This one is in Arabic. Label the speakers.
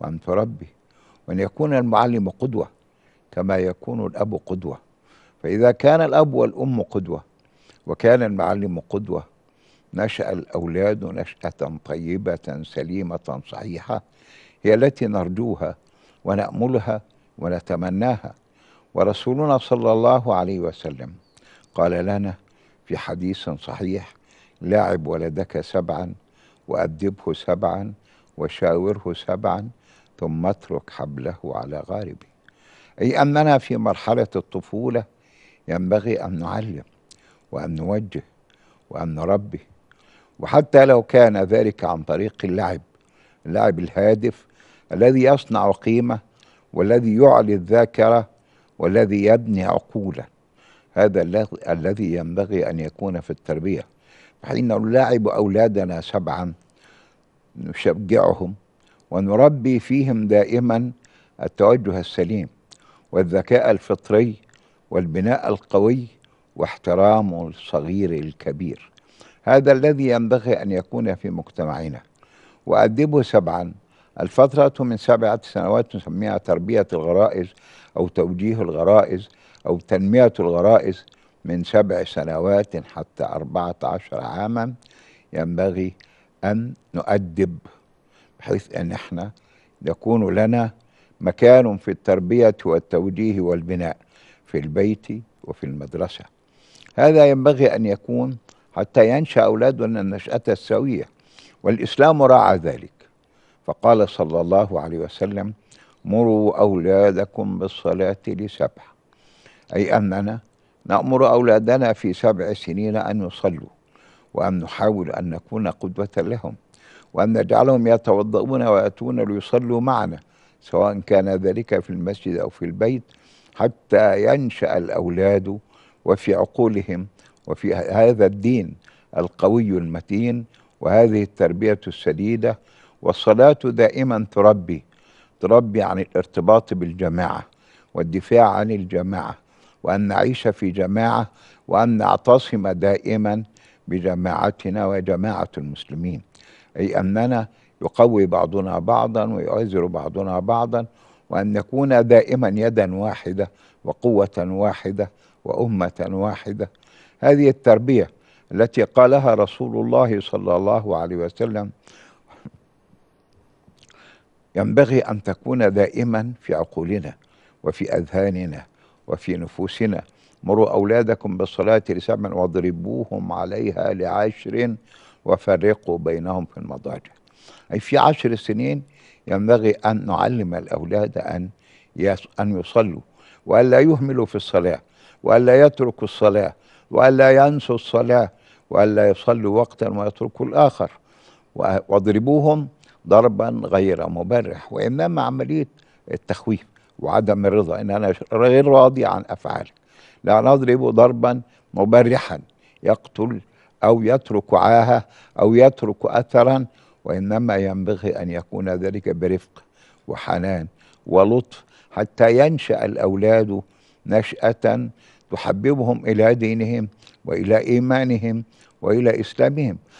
Speaker 1: وأن تربي وأن يكون المعلم قدوة كما يكون الأب قدوة فإذا كان الأب والأم قدوة وكان المعلم قدوة نشأ الأولاد نشأة طيبة سليمة صحيحة هي التي نرجوها ونأملها ونتمناها ورسولنا صلى الله عليه وسلم قال لنا في حديث صحيح لاعب ولدك سبعا وأدبه سبعا وشاوره سبعا ثم اترك حبله على غاربه أي أننا في مرحلة الطفولة ينبغي أن نعلم وأن نوجه وأن نربي وحتى لو كان ذلك عن طريق اللعب اللعب الهادف الذي يصنع قيمة والذي يعلي الذاكرة والذي يبني عقولا هذا الذي ينبغي أن يكون في التربية حين نلاعب أولادنا سبعا نشجعهم ونربي فيهم دائما التوجه السليم والذكاء الفطري والبناء القوي واحترام الصغير الكبير هذا الذي ينبغي أن يكون في مجتمعنا وأدبه سبعا الفترة من سبعة سنوات نسميها تربية الغرائز أو توجيه الغرائز أو تنمية الغرائز من سبع سنوات حتى أربعة عشر عاما ينبغي أن نؤدب بحيث أن احنا يكون لنا مكان في التربية والتوجيه والبناء في البيت وفي المدرسة هذا ينبغي أن يكون حتى ينشأ أولادنا النشأة السوية والإسلام راعى ذلك فقال صلى الله عليه وسلم مروا أولادكم بالصلاة لسبع أي أننا نأمر أولادنا في سبع سنين أن يصلوا وأن نحاول أن نكون قدوة لهم وأن نجعلهم يتوضؤون ويأتون ليصلوا معنا سواء كان ذلك في المسجد أو في البيت حتى ينشأ الأولاد وفي عقولهم وفي هذا الدين القوي المتين وهذه التربية السديدة والصلاة دائما تربي تربي عن الارتباط بالجماعة والدفاع عن الجماعة وأن نعيش في جماعة وأن نعتصم دائما بجماعتنا وجماعة المسلمين أي أننا يقوي بعضنا بعضا ويعزر بعضنا بعضا وأن نكون دائما يدا واحدة وقوة واحدة وأمة واحدة هذه التربية التي قالها رسول الله صلى الله عليه وسلم ينبغي أن تكون دائما في عقولنا وفي أذهاننا وفي نفوسنا مروا أولادكم بالصلاة لسبع واضربوهم عليها لعشر وفرقوا بينهم في المضاجع أي في عشر سنين ينبغي أن نعلم الأولاد أن أن يصلوا وألا يهملوا في الصلاة وألا يتركوا الصلاة وألا ينسوا الصلاة وألا يصلوا وقتا ويتركوا الآخر واضربوهم ضربا غير مبرح وإمام عملية التخويف وعدم الرضا إن أنا غير راضي عن أفعالك لا نضرب ضربا مبرحا يقتل أو يترك عاهة أو يترك أثرا وإنما ينبغي أن يكون ذلك برفق وحنان ولطف حتى ينشأ الأولاد نشأة تحببهم إلى دينهم وإلى إيمانهم وإلى إسلامهم